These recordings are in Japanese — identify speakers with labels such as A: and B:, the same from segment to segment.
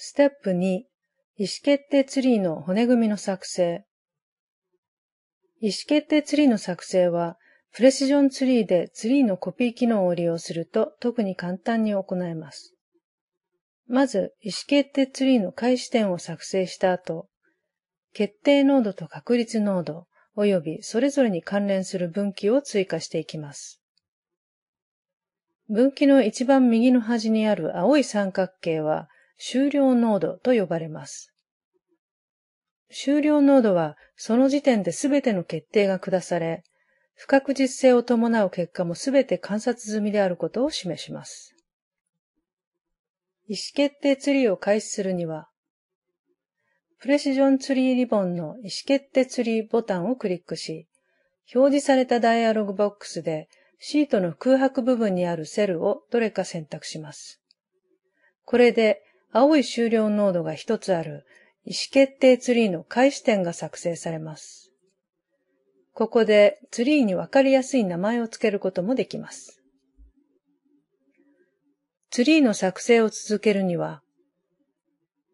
A: ステップ2、意思決定ツリーの骨組みの作成。意思決定ツリーの作成は、プレシジョンツリーでツリーのコピー機能を利用すると特に簡単に行えます。まず、意思決定ツリーの開始点を作成した後、決定濃度と確率濃度、及びそれぞれに関連する分岐を追加していきます。分岐の一番右の端にある青い三角形は、終了濃度と呼ばれます。終了濃度は、その時点で全ての決定が下され、不確実性を伴う結果も全て観察済みであることを示します。意思決定ツリーを開始するには、プレシジョンツリーリボンの意思決定ツリーボタンをクリックし、表示されたダイアログボックスでシートの空白部分にあるセルをどれか選択します。これで青い終了濃度が一つある意思決定ツリーの開始点が作成されます。ここでツリーにわかりやすい名前を付けることもできます。ツリーの作成を続けるには、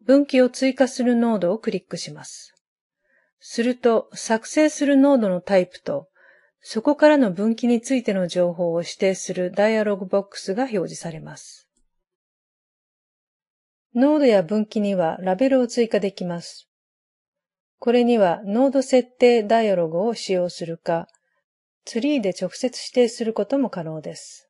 A: 分岐を追加するノードをクリックします。すると、作成するノードのタイプと、そこからの分岐についての情報を指定するダイアログボックスが表示されます。濃度や分岐にはラベルを追加できます。これには濃度設定ダイアログを使用するか、ツリーで直接指定することも可能です。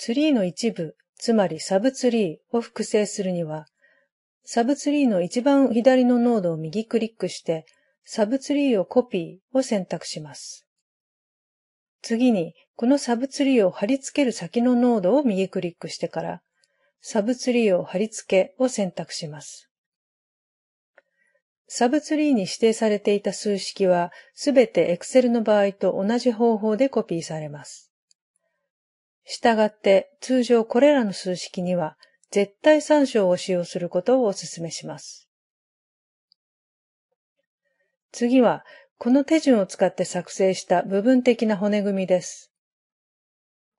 A: ツリーの一部、つまりサブツリーを複製するには、サブツリーの一番左のノードを右クリックして、サブツリーをコピーを選択します。次に、このサブツリーを貼り付ける先のノードを右クリックしてから、サブツリーを貼り付けを選択します。サブツリーに指定されていた数式は、すべて Excel の場合と同じ方法でコピーされます。従って、通常これらの数式には、絶対参照を使用することをお勧めします。次は、この手順を使って作成した部分的な骨組みです。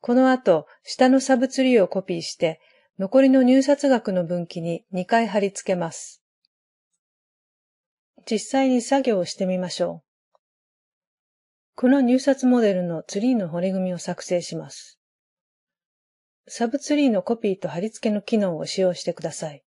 A: この後、下のサブツリーをコピーして、残りの入札額の分岐に2回貼り付けます。実際に作業をしてみましょう。この入札モデルのツリーの骨組みを作成します。サブツリーのコピーと貼り付けの機能を使用してください。